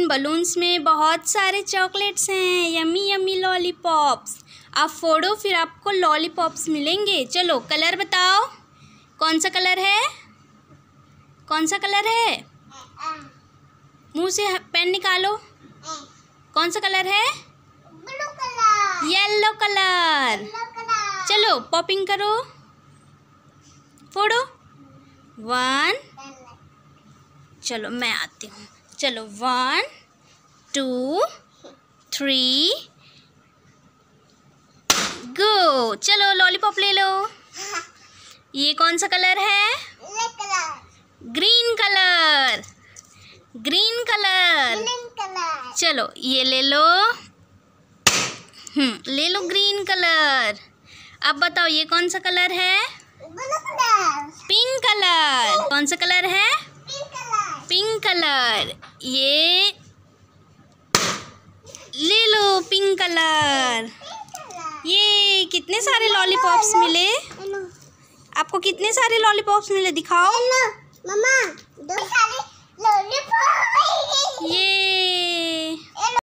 इन balloons में बहुत सारे चॉकलेट्स हैं यमी यमी लॉलीपॉप्स आप फोड़ो फिर आपको लॉलीपॉप्स मिलेंगे चलो कलर बताओ कौन सा कलर है कौन सा कलर है मुंह से पेन निकालो कौन सा कलर है ब्लू कलर येलो कलर चलो पॉपिंग करो फोड़ो वन चलो मैं आती हूँ चलो वन टू थ्री गो चलो लॉलीपॉप ले लो ये कौन सा कलर है ग्रीन कलर ग्रीन कलर चलो ये ले लो हम्म ले लो ग्रीन कलर अब बताओ ये कौन सा कलर है पिंक कलर कौन सा कलर है कलर ये ले लो पिंक कलर ये कितने सारे लॉलीपॉप्स मिले आपको कितने सारे लॉलीपॉप्स मिले दिखाओ मम्मा